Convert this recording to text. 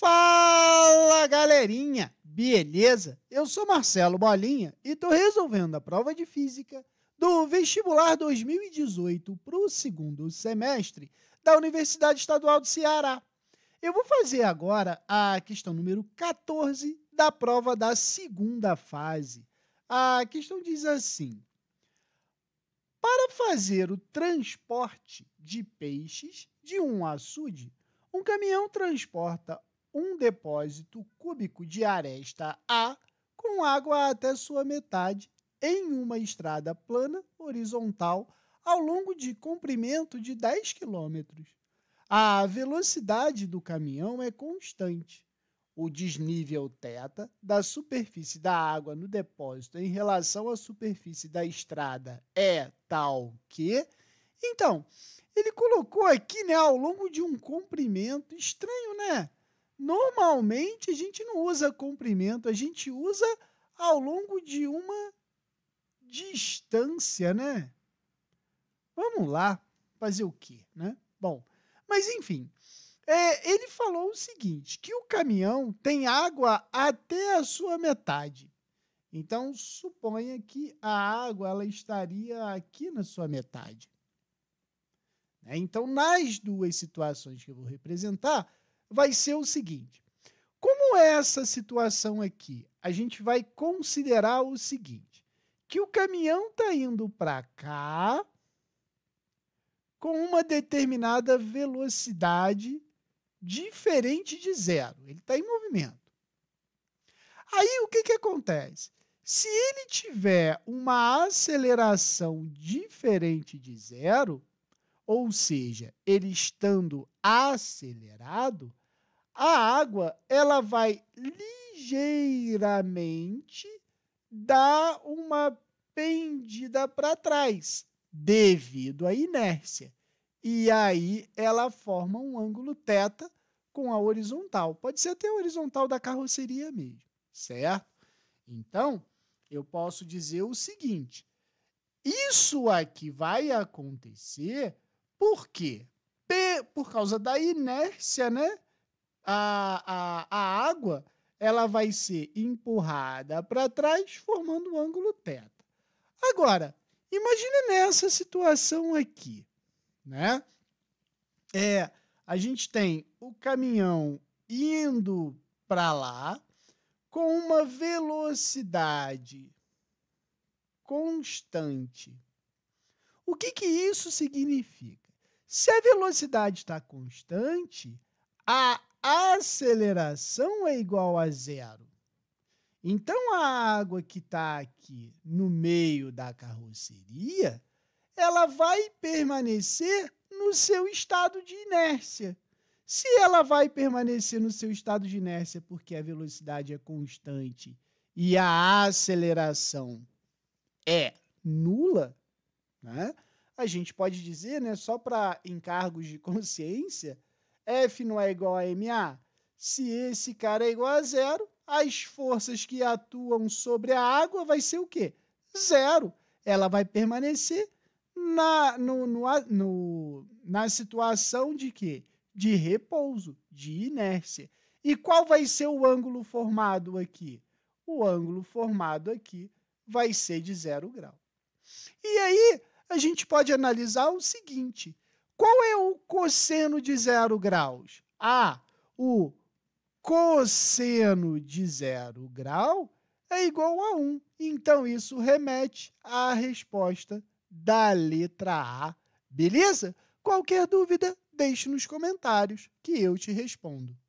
Fala galerinha, beleza? Eu sou Marcelo Bolinha e estou resolvendo a prova de física do vestibular 2018 para o segundo semestre da Universidade Estadual do Ceará. Eu vou fazer agora a questão número 14 da prova da segunda fase. A questão diz assim: Para fazer o transporte de peixes de um açude, um caminhão transporta um depósito cúbico de aresta A com água até sua metade em uma estrada plana horizontal ao longo de comprimento de 10 km. A velocidade do caminhão é constante. O desnível θ da superfície da água no depósito em relação à superfície da estrada é tal que. Então, ele colocou aqui, né, ao longo de um comprimento estranho, né? Normalmente a gente não usa comprimento, a gente usa ao longo de uma distância, né? Vamos lá, fazer o quê, né? Bom, mas enfim, é, ele falou o seguinte, que o caminhão tem água até a sua metade. Então, suponha que a água ela estaria aqui na sua metade. Né? Então, nas duas situações que eu vou representar, vai ser o seguinte: como é essa situação aqui, a gente vai considerar o seguinte: que o caminhão está indo para cá com uma determinada velocidade diferente de zero. Ele está em movimento. Aí o que, que acontece? Se ele tiver uma aceleração diferente de zero, ou seja, ele estando acelerado, a água ela vai ligeiramente dar uma pendida para trás devido à inércia. E aí ela forma um ângulo θ com a horizontal. Pode ser até a horizontal da carroceria mesmo, certo? Então, eu posso dizer o seguinte: isso aqui vai acontecer por quê? P, por causa da inércia, né? A, a, a água ela vai ser empurrada para trás, formando o um ângulo θ. Agora, imagine nessa situação aqui, né? É, a gente tem o caminhão indo para lá com uma velocidade constante. O que, que isso significa? Se a velocidade está constante, a aceleração é igual a zero. Então, a água que está aqui no meio da carroceria, ela vai permanecer no seu estado de inércia. Se ela vai permanecer no seu estado de inércia porque a velocidade é constante e a aceleração é nula, né? a gente pode dizer, né, só para encargos de consciência, F não é igual a MA. Se esse cara é igual a zero, as forças que atuam sobre a água vai ser o quê? Zero. Ela vai permanecer na, no, no, no, na situação de quê? De repouso, de inércia. E qual vai ser o ângulo formado aqui? O ângulo formado aqui vai ser de zero grau. E aí, a gente pode analisar o seguinte: qual é o cosseno de zero graus? A, o cosseno de zero grau é igual a 1. Então, isso remete à resposta da letra A. Beleza? Qualquer dúvida, deixe nos comentários que eu te respondo.